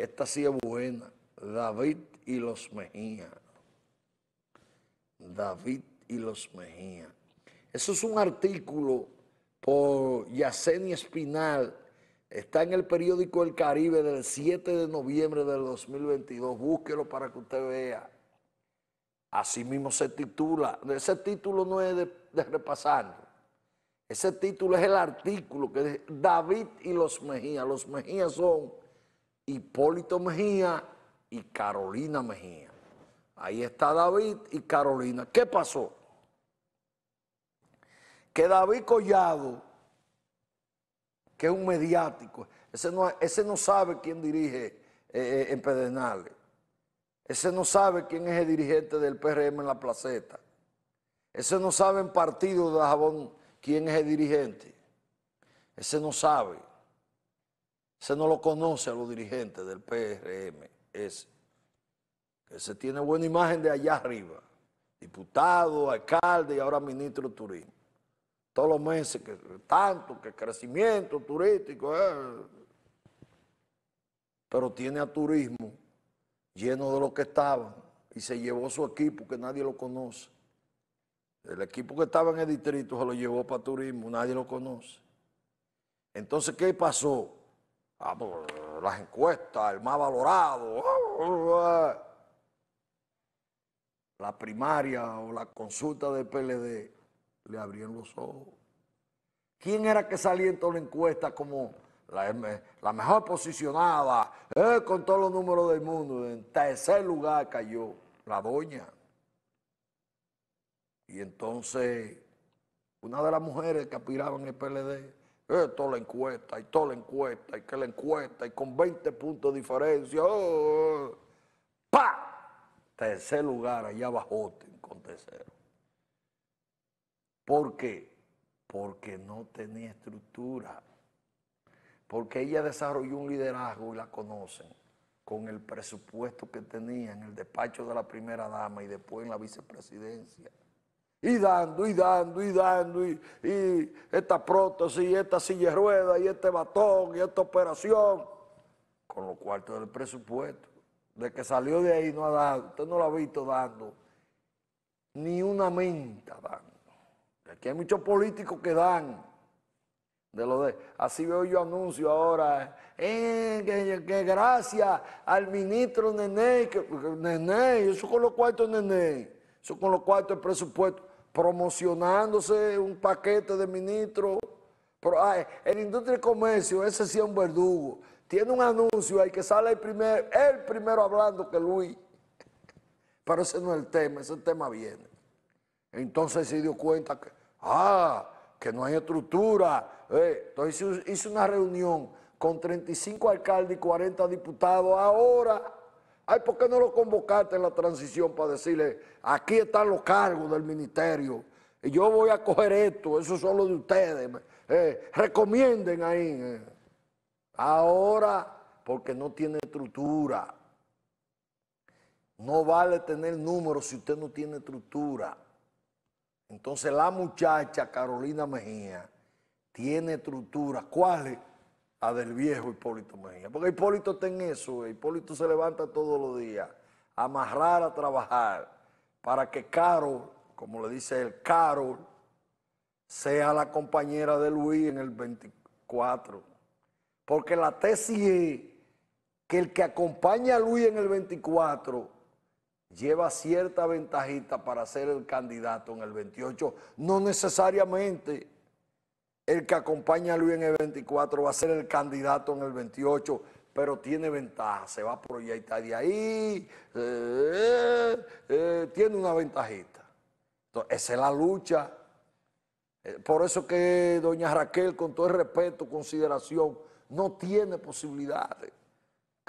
Esta sí es buena. David y los Mejía. David y los Mejía. Eso es un artículo por Yaceni Espinal. Está en el periódico El Caribe del 7 de noviembre del 2022. Búsquelo para que usted vea. Así mismo se titula. Ese título no es de, repasar... repasarlo. Ese título es el artículo que dice David y los Mejía. Los Mejía son Hipólito Mejía y Carolina Mejía. Ahí está David y Carolina. ¿Qué pasó? Que David Collado, que es un mediático, ese no, ese no sabe quién dirige eh, eh, en Pedernales. Ese no sabe quién es el dirigente del PRM en la placeta. Ese no sabe en partido de Jabón quién es el dirigente. Ese no sabe se no lo conoce a los dirigentes del PRM, ese. que se tiene buena imagen de allá arriba, diputado, alcalde y ahora ministro de turismo. Todos los meses, que tanto, que crecimiento turístico, eh. pero tiene a turismo lleno de lo que estaban y se llevó su equipo que nadie lo conoce. El equipo que estaba en el distrito se lo llevó para turismo, nadie lo conoce. Entonces, ¿qué pasó? Ah, pues, las encuestas, el más valorado. La primaria o la consulta del PLD le abrían los ojos. ¿Quién era que salía en toda la encuesta como la, em, mejor posicionada, eh, con todos los números del mundo? En tercer lugar cayó la doña. Y entonces, una de las mujeres que aspiraban el PLD toda la encuesta, y toda la encuesta, y que la encuesta, y con 20 puntos de diferencia. Oh, ¡Pa! Tercer lugar, allá abajo con tercero. ¿Por qué? Porque no tenía estructura. Porque ella desarrolló un liderazgo y la conocen con el presupuesto que tenía en el despacho de la primera dama y después en la vicepresidencia y dando y dando y dando y, esta prótesis y esta silla de ruedas y este batón y esta operación con los cuartos del presupuesto. De que salió de ahí no ha dado, usted no lo ha visto dando, ni una menta dando. Aquí hay muchos políticos que dan. De lo de, así veo yo anuncio ahora, eh, que, gracias al ministro Nene, que, Nene, eso con los cuartos Nene, eso con los cuartos del presupuesto promocionándose un paquete de ministros. Pero, ay, industria y comercio, ese sí es un verdugo. Tiene un anuncio hay que sale el primero, el primero hablando que Luis. Pero ese no es el tema, ese tema viene. Entonces se dio cuenta que, ah, que no hay estructura. Eh, entonces hice una reunión con 35 alcaldes y 40 diputados. Ahora Ay, ¿por qué no lo convocaste en la transición para decirle, aquí están los cargos del ministerio, y yo voy a coger esto, eso es solo de ustedes, eh, recomienden ahí. Eh? Ahora, porque no tiene estructura. No vale tener números si usted no tiene estructura. Entonces la muchacha Carolina Mejía tiene estructura. ¿Cuál es? a del viejo Hipólito Mejía. Porque Hipólito está en eso, eh. Hipólito se levanta todos los días, a amarrar a trabajar, para que Carol, como le dice él, Carol, sea la compañera de Luis en el 24. Porque la tesis es que el que acompaña a Luis en el 24 lleva cierta ventajita para ser el candidato en el 28, no necesariamente el que acompaña a Luis en el 24 va a ser el candidato en el 28, pero tiene ventaja, se va a proyectar de ahí, eh, eh, eh, tiene una ventajita. Entonces, esa es la lucha. Por eso que doña Raquel, con todo el respeto, consideración, no tiene posibilidades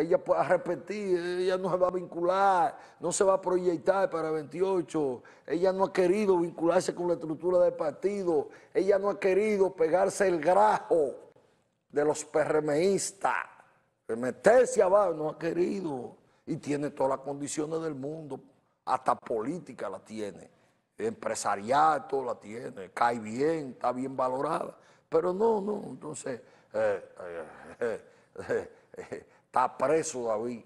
ella pueda repetir, ella no se va a vincular, no se va a proyectar para 28, ella no ha querido vincularse con la estructura del partido, ella no ha querido pegarse el grajo de los PRMistas, meterse abajo, no ha querido y tiene todas las condiciones del mundo, hasta política la tiene, empresariato la tiene, cae bien, está bien valorada, pero no, no, entonces... Eh, eh, eh, Está preso David.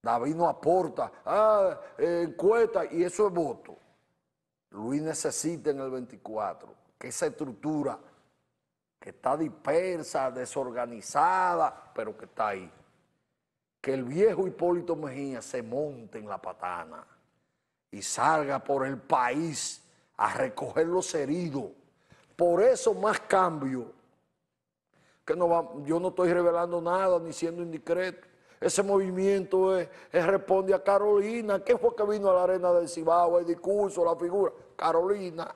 David no aporta, ah, eh, encuesta, y eso es voto. Luis necesita en el 24 que esa estructura que está dispersa, desorganizada, pero que está ahí. Que el viejo Hipólito Mejía se monte en la patana y salga por el país a recoger los heridos. Por eso más cambio no va, yo no estoy revelando nada ni siendo indiscreto. Ese movimiento es, eh, eh, responde a Carolina. ¿Qué fue que vino a la arena del Cibao? El discurso, la figura. Carolina.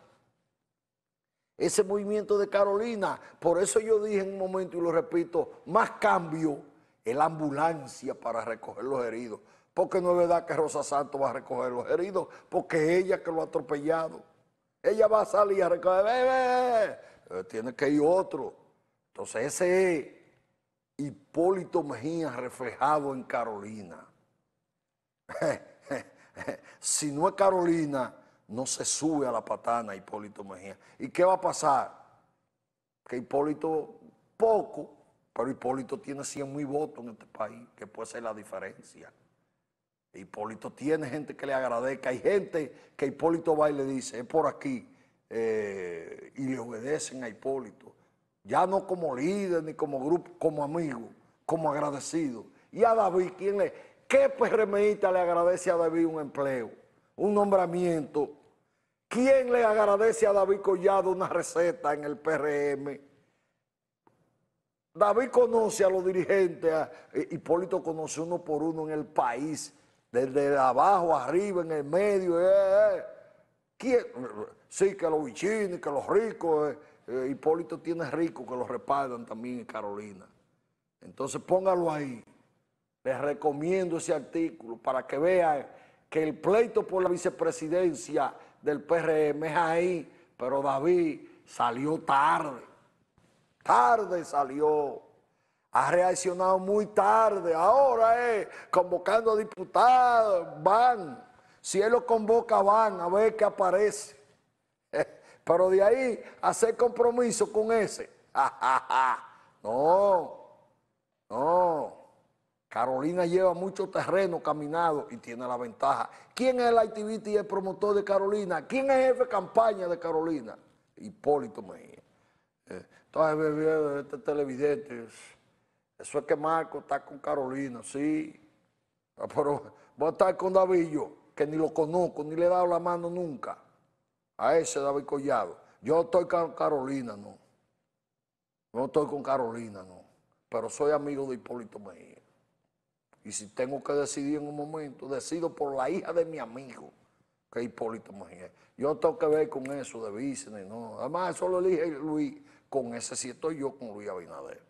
Ese movimiento de Carolina. Por eso yo dije en un momento y lo repito, más cambio en la ambulancia para recoger los heridos. Porque no es verdad que Rosa Santo va a recoger los heridos, porque ella que lo ha atropellado. Ella va a salir a recoger, eh, tiene que ir otro. Entonces ese es Hipólito Mejía reflejado en Carolina. si no es Carolina, no se sube a la patana Hipólito Mejía. ¿Y qué va a pasar? Que Hipólito, poco, pero Hipólito tiene 100 mil votos en este país, que puede ser la diferencia. Hipólito tiene gente que le agradezca, hay gente que Hipólito va y le dice, es por aquí, eh, y le obedecen a Hipólito ya no como líder ni como grupo, como amigo, como agradecido. Y a David, ¿quién le, ¿qué PRMista le agradece a David un empleo, un nombramiento? ¿Quién le agradece a David Collado una receta en el PRM? David conoce a los dirigentes, Hipólito conoce uno por uno en el país, desde abajo, arriba, en el medio. Eh, eh. ¿Quién? Sí, que los bichines, que los ricos. Eh. Eh, Hipólito tiene rico que lo respaldan también en Carolina. Entonces póngalo ahí. Les recomiendo ese artículo para que vean que el pleito por la vicepresidencia del PRM es ahí, pero David salió tarde. Tarde salió. Ha reaccionado muy tarde. Ahora es convocando a diputados, van. Si él lo convoca, van a ver qué aparece. Pero de ahí hacer compromiso con ese. No, no. Carolina lleva mucho terreno caminado y tiene la ventaja. ¿Quién es el activista y el promotor de Carolina? ¿Quién es el jefe de campaña de Carolina? Hipólito Mejía. Eh, entonces, este televidente, eso es que Marco está con Carolina, sí. Ah, pero voy a estar con Davillo, que ni lo conozco, ni le he dado la mano nunca a ese David Collado. Yo estoy con Carolina, no. No estoy con Carolina, no. Pero soy amigo de Hipólito Mejía. Y si tengo que decidir en un momento, decido por la hija de mi amigo, que es Hipólito Mejía. Yo tengo que ver con eso de business, no. Además, eso lo elige Luis, con ese si estoy yo con Luis Abinader.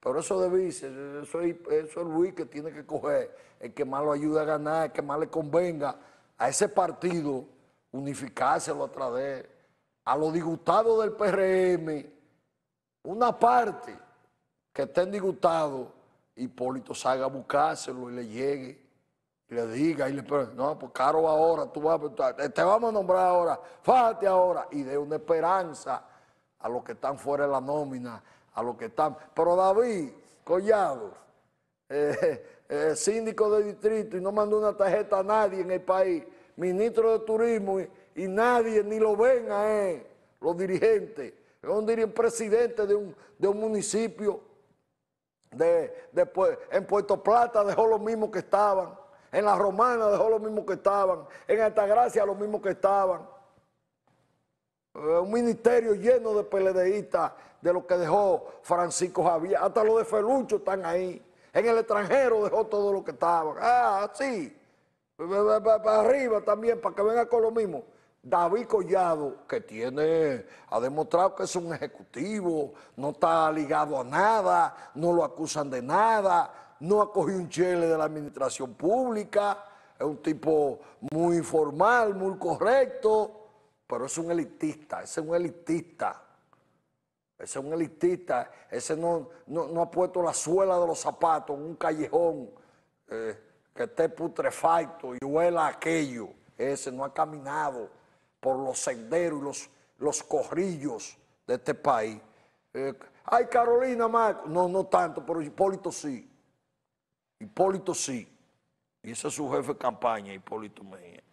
Pero eso de vice eso es, eso es Luis que tiene que coger, el que más lo ayude a ganar, el que más le convenga a ese partido unificárselo a través... a los disgustados del PRM, una parte que estén disgustados, Hipólito salga a buscárselo y le llegue, y le diga, y le no, pues caro ahora, tú vas pues, te vamos a nombrar ahora, fájate ahora, y dé una esperanza a los que están fuera de la nómina, a los que están. Pero David Collado, eh, eh, síndico de distrito, y no mandó una tarjeta a nadie en el país ministro de turismo y, nadie ni lo ven a él, los dirigentes. Es presidente de un, municipio de, en Puerto Plata dejó lo mismo que estaban, en La Romana dejó lo mismo que estaban, en Altagracia lo mismo que estaban. Eh, un ministerio lleno de peledeístas de lo que dejó Francisco Javier, hasta los de Felucho están ahí. En el extranjero dejó todo lo que estaban. Ah, sí para arriba también, para que venga con lo mismo. David Collado, que tiene, ha demostrado que es un ejecutivo, no está ligado a nada, no lo acusan de nada, no ha cogido un chele de la administración pública, es un tipo muy formal, muy correcto, pero es un elitista, ese es un elitista. Ese es un elitista, ese no, no, no ha puesto la suela de los zapatos en un callejón. Eh, que esté putrefacto y huela aquello. Ese no ha caminado por los senderos y los, corrillos de este país. Eh, ay, Carolina Marco. No, no tanto, pero Hipólito sí. Hipólito sí. Y ese es su jefe de campaña, Hipólito Mejía.